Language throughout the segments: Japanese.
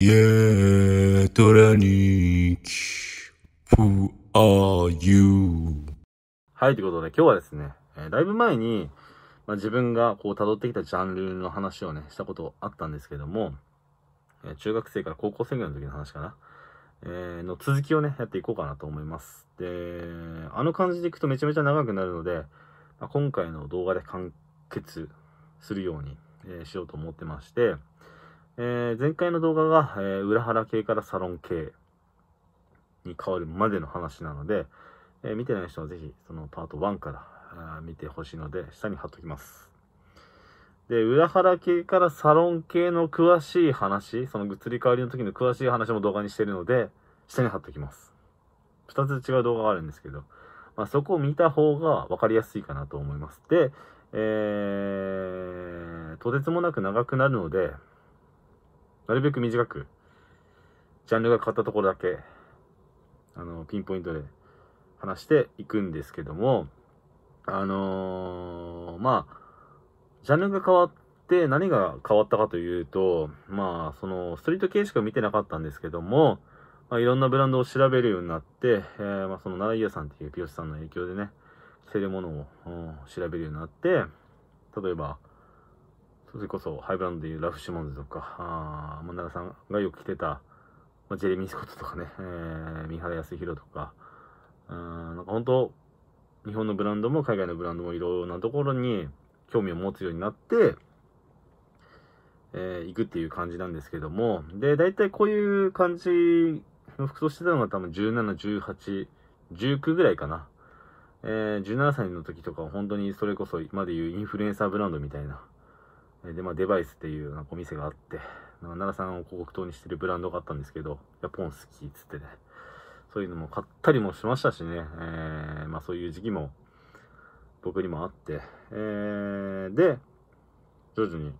Yeah, t o r a who are you? はい、ということで、今日はですね、えーだいぶ前に、まあ、自分がこう辿ってきたジャンルの話をね、したことあったんですけども、えー中学生から高校生ぐらいの時の話かな、えーの続きをね、やっていこうかなと思います。で、あの感じでいくとめちゃめちゃ長くなるので、まあ、今回の動画で完結するように、えーしようと思ってまして、えー、前回の動画が、えー、裏腹系からサロン系に変わるまでの話なので、えー、見てない人はぜひそのパート1から見てほしいので下に貼っときます。で、裏腹系からサロン系の詳しい話、その移り変わりの時の詳しい話も動画にしてるので、下に貼っときます。2つ違う動画があるんですけど、まあ、そこを見た方が分かりやすいかなと思います。で、えー、とてつもなく長くなるので、なるべく短く、ジャンルが変わったところだけ、あの、ピンポイントで話していくんですけども、あのー、まあ、ジャンルが変わって何が変わったかというと、まあ、その、ストリート系しか見てなかったんですけども、まあ、いろんなブランドを調べるようになって、えー、まあ、その、奈良家さんっていう美容師さんの影響でね、着せるものを、調べるようになって、例えば、それこそハイブランドでいうラフ・シモンズとか、あな中さんがよく着てた、まあ、ジェレミー・スコットとかね、えー、三原康弘とか、うん、なんか本当、日本のブランドも海外のブランドもいろんなところに興味を持つようになって、えー、行くっていう感じなんですけども、で、大体こういう感じの服装してたのが多分17、18、19ぐらいかな。えー、17歳の時とか本当にそれこそ今でいうインフルエンサーブランドみたいな、で、まあ、デバイスっていうお店があって、奈良さんを広告塔にしてるブランドがあったんですけど、いや、ポン好きっつってね、そういうのも買ったりもしましたしね、えー、まあ、そういう時期も僕にもあって、えー、で、徐々に、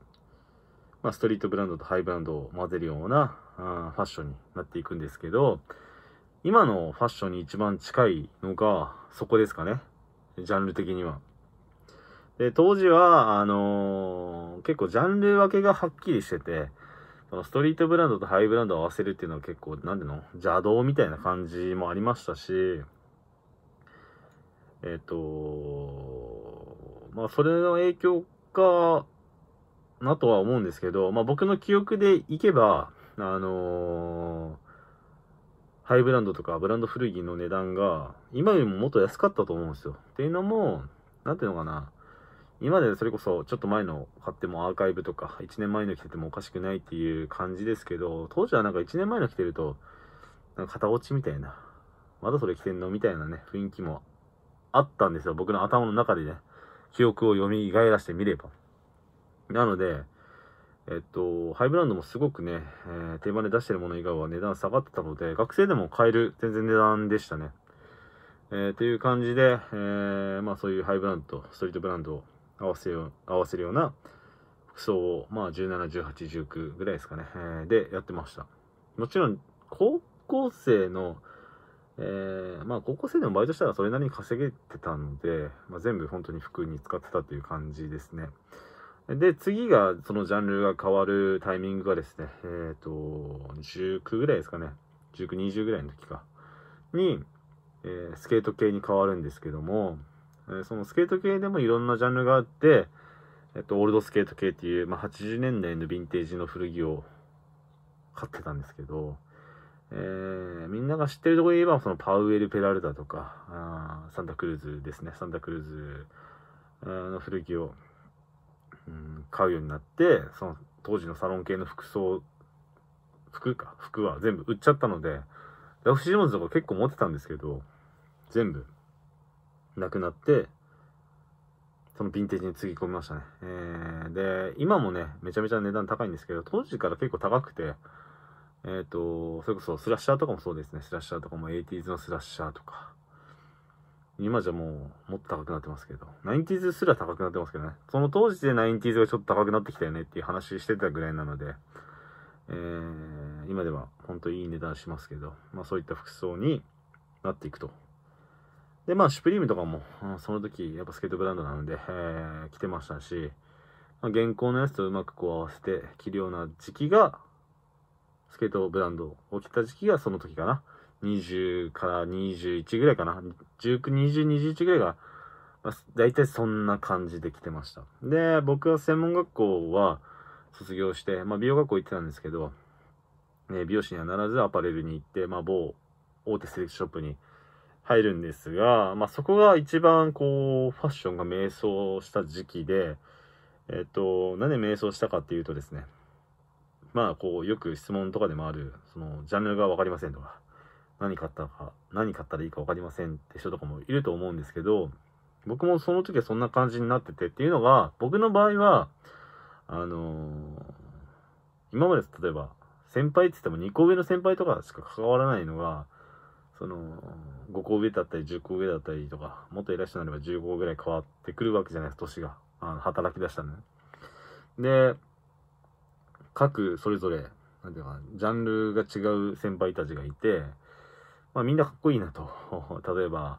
まあ、ストリートブランドとハイブランドを混ぜるようなあファッションになっていくんですけど、今のファッションに一番近いのが、そこですかね。ジャンル的には。で、当時は、あのー、結構ジャンル分けがはっきりしてて、そのストリートブランドとハイブランドを合わせるっていうのは結構、なんでの邪道みたいな感じもありましたし、えっ、ー、とまあ、それの影響かなとは思うんですけど、まあ、僕の記憶でいけば、あのー、ハイブランドとかブランド古着の値段が今よりももっと安かったと思うんですよ。っていうのも、なんていうのかな、今でそれこそちょっと前の買ってもアーカイブとか1年前の着ててもおかしくないっていう感じですけど当時はなんか1年前の着てるとなんか片落ちみたいなまだそれ着てんのみたいなね雰囲気もあったんですよ僕の頭の中でね記憶を蘇らせてみればなのでえっとハイブランドもすごくね、えー、手間で出してるもの以外は値段下がってたので学生でも買える全然値段でしたねえー、という感じで、えー、まあそういうハイブランドとストリートブランドを合わせよ合わせるような服装を、まあ、17、18、19ぐらいですかね、えー、でやってました。もちろん、高校生の、えー、まあ、高校生でもバイトしたらそれなりに稼げてたので、まあ、全部本当に服に使ってたという感じですね。で、次が、そのジャンルが変わるタイミングがですね、えっ、ー、と、19ぐらいですかね。19、20ぐらいの時か。に、えー、スケート系に変わるんですけども、そのスケート系でもいろんなジャンルがあって、えっと、オールドスケート系っていう、まあ、80年代のヴィンテージの古着を買ってたんですけど、えー、みんなが知ってるとこ言えば、そのパウエル・ペラルダとか、あサンタクルーズですね、サンタクルーズの古着を、うん、買うようになって、その当時のサロン系の服装、服か、服は全部売っちゃったので、ラフ・シモンズとか結構持ってたんですけど、全部なくなって、そのヴィンテージにつぎ込みましたね。えー、で、今もね、めちゃめちゃ値段高いんですけど、当時から結構高くて、えっ、ー、と、それこそスラッシャーとかもそうですね。スラッシャーとかも 80s のスラッシャーとか。今じゃもう、もっと高くなってますけど。90s すら高くなってますけどね。その当時で 90s がちょっと高くなってきたよねっていう話してたぐらいなので、えー、今では本当いい値段しますけど、まあそういった服装になっていくとで、まあ、シュプリームとかも、その時、やっぱスケートブランドなので、えー、来てましたし、まあ、現行のやつとうまくこう合わせて着るような時期が、スケートブランドを着た時期がその時かな。20から21ぐらいかな。19、20、21ぐらいが、まあ、大体そんな感じで来てました。で、僕は専門学校は卒業して、まあ、美容学校行ってたんですけど、ね、美容師にはならずアパレルに行って、まあ、某大手セレクショップに入るんですが、まあ、そこが一番こう、ファッションが迷走した時期で、えっと、何で迷走したかっていうとですね、まあ、こう、よく質問とかでもある、その、ジャンルが分かりませんとか、何買ったか、何買ったらいいか分かりませんって人とかもいると思うんですけど、僕もその時はそんな感じになっててっていうのが、僕の場合は、あのー、今まで例えば、先輩って言っても2個上の先輩とかしか関わらないのが、その、5個上だったり10個上だったりとか、もっと偉い人になれば15個ぐらい変わってくるわけじゃないです、年が。あの働き出したのね。で、各それぞれ、なんていうか、ジャンルが違う先輩たちがいて、まあみんなかっこいいなと。例えば、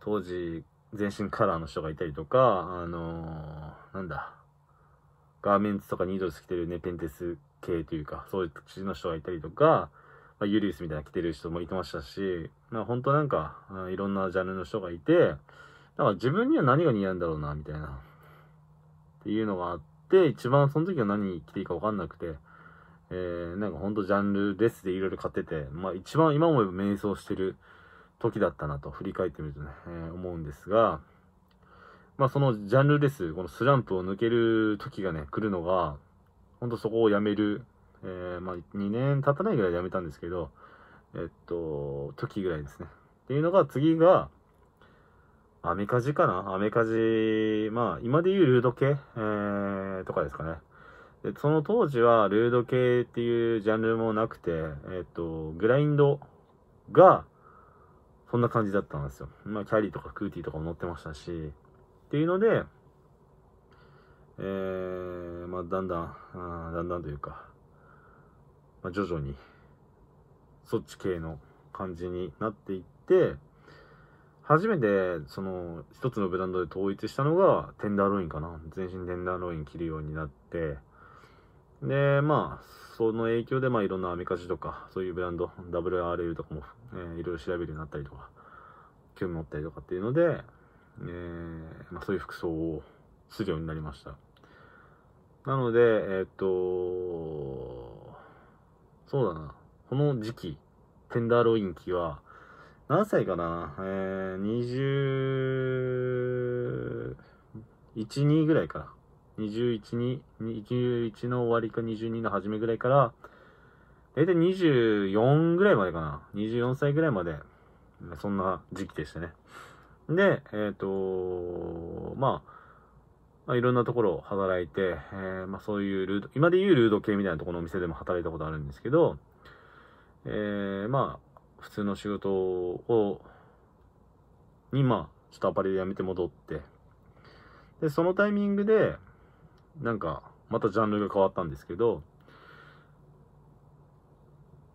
当時、全身カラーの人がいたりとか、あのー、なんだ、ガーメンツとかニードルス着てるね、ペンテス系というか、そういう土の人がいたりとか、まユリウスみたいな着てる人もいてましたし、まあ、本当なんか、いろんなジャンルの人がいて、だから自分には何が似合うんだろうな、みたいな。っていうのがあって、一番その時は何着ていいか分かんなくて、えー、なんかほんとジャンルレスでいろいろ買ってて、まあ一番今思えば迷走してる時だったなと振り返ってみるとね、えー、思うんですが、まあそのジャンルです、このスランプを抜ける時がね、来るのが、ほんとそこをやめるえー、まあ、2年経たないぐらいで辞めたんですけど、えっと、時ぐらいですね。っていうのが、次が、アメカジかなアメカジ、まあ、今で言うルード系、えー、とかですかね。で、その当時は、ルード系っていうジャンルもなくて、えっと、グラインドが、そんな感じだったんですよ。まあ、キャリーとかクーティーとかも乗ってましたし、っていうので、えー、まあ、だんだん、だんだんというか、まあ、徐々にそっち系の感じになっていって初めてその一つのブランドで統一したのがテンダーロインかな全身テンダーロイン着るようになってでまあその影響でまあいろんなアメカジとかそういうブランド WRL とかも、えー、いろいろ調べるようになったりとか興味持ったりとかっていうので、えー、まあ、そういう服装をするようになりましたなのでえー、っとそうだな。この時期、テンダーロイン期は、何歳かなえー、2 1、2ぐらいから。21に、21の終わりか22の初めぐらいから、だいたい24ぐらいまでかな。24歳ぐらいまで、そんな時期でしたね。で、えっ、ー、とまあ、まあ、いろんなところを働いて、えー、まあ、そういうルート、今で言うルード系みたいなところのお店でも働いたことあるんですけど、えー、まあ、普通の仕事を、に、まあ、ちょっとアパレル辞めて戻って、で、そのタイミングで、なんか、またジャンルが変わったんですけど、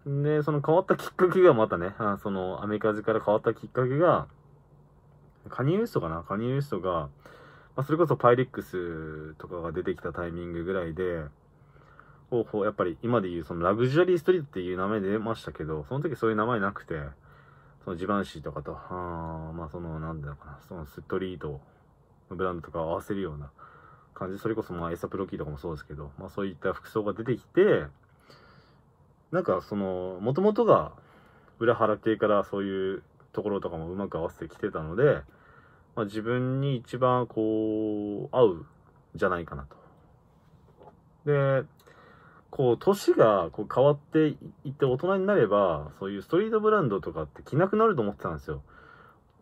で、その変わったきっかけがまたね、あそのアメリカ人から変わったきっかけが、カニウエストかなカニウエストが、まあ、それこそパイリックスとかが出てきたタイミングぐらいで、ほうほう、やっぱり今で言うそのラグジュアリーストリートっていう名前出ましたけど、その時そういう名前なくて、そのジバンシーとかと、あまあその、なんだろうかな、そのストリートのブランドとか合わせるような感じ、それこそまあエサプロキーとかもそうですけど、まあそういった服装が出てきて、なんかその、もともとが裏腹系からそういうところとかもうまく合わせてきてたので、まあ、自分に一番こう、合うじゃないかなと。で、こう、年がこう変わっていって大人になれば、そういうストリートブランドとかって着なくなると思ってたんですよ。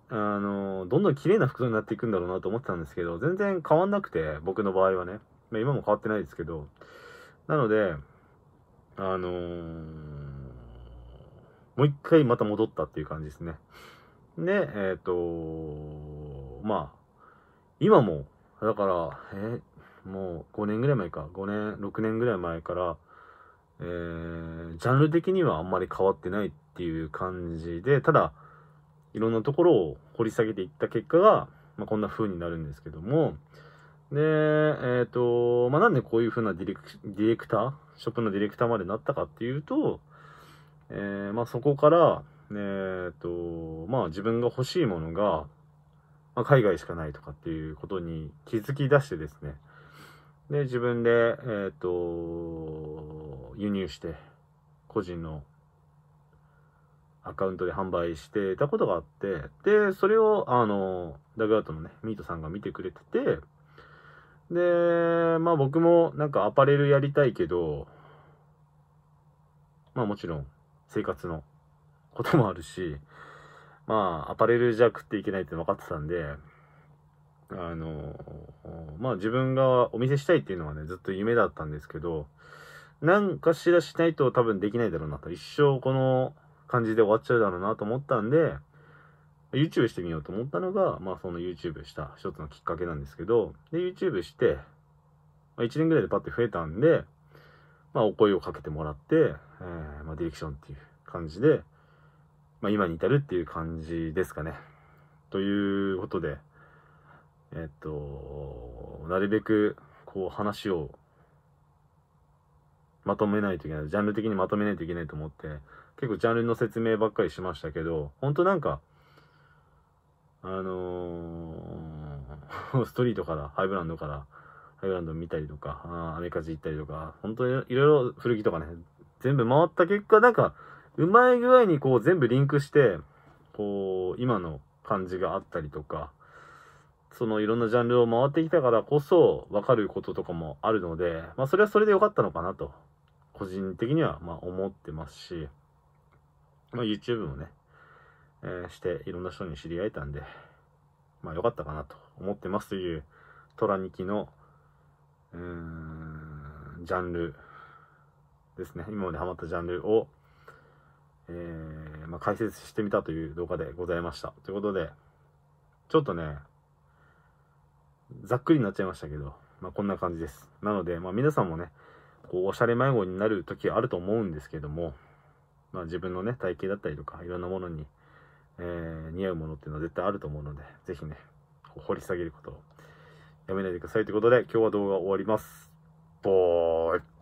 あの、どんどん綺麗な服装になっていくんだろうなと思ってたんですけど、全然変わんなくて、僕の場合はね。まあ、今も変わってないですけど。なので、あのー、もう一回また戻ったっていう感じですね。で、えっ、ー、とまあ、今も、だから、えー、もう5年ぐらい前か、5年、6年ぐらい前から、えー、ジャンル的にはあんまり変わってないっていう感じで、ただ、いろんなところを掘り下げていった結果が、まあ、こんな風になるんですけども、で、えっ、ー、と、まあ、なんでこういう風なディレクディレクター、ショップのディレクターまでなったかっていうと、えー、まあ、そこから、えっ、ー、と、まあ、自分が欲しいものが、まあ、海外しかないとかっていうことに気づき出してですね、で、自分で、えっ、ー、と、輸入して、個人のアカウントで販売してたことがあって、で、それを、あの、ダグアウトのね、ミートさんが見てくれてて、で、まあ僕もなんかアパレルやりたいけど、まあもちろん生活のこともあるし、まあ、アパレルじゃ食っていけないって分かってたんで、あの、まあ自分がお見せしたいっていうのはね、ずっと夢だったんですけど、なんかしらしないと多分できないだろうなと。一生この感じで終わっちゃうだろうなと思ったんで、YouTube してみようと思ったのが、まあその YouTube した一つのきっかけなんですけど、で、YouTube して、まあ、1年ぐらいでパッて増えたんで、まあお声をかけてもらって、えー、まあディレクションっていう感じで、まあ、今に至るっていう感じですかね。ということで、えっと、なるべく、こう話を、まとめないといけない。ジャンル的にまとめないといけないと思って、結構ジャンルの説明ばっかりしましたけど、ほんとなんか、あのー、ストリートから、ハイブランドから、ハイブランド見たりとか、あアメカジ行ったりとか、本当にいろいろ古着とかね、全部回った結果、なんか、うまい具合にこう全部リンクして、こう、今の感じがあったりとか、そのいろんなジャンルを回ってきたからこそ分かることとかもあるので、まあそれはそれで良かったのかなと、個人的にはま思ってますし、まあ、YouTube もね、えー、していろんな人に知り合えたんで、まあ良かったかなと思ってますという、虎ラニキの、うーん、ジャンルですね。今までハマったジャンルをえー、まあ、解説してみたという動画でございました。ということで、ちょっとね、ざっくりになっちゃいましたけど、まあ、こんな感じです。なので、まあ、皆さんもね、こう、おしゃれ迷子になる時あると思うんですけども、まあ、自分のね、体型だったりとか、いろんなものに、えー、似合うものっていうのは絶対あると思うので、ぜひね、掘り下げることをやめないでくださいということで、今日は動画終わります。ボーイ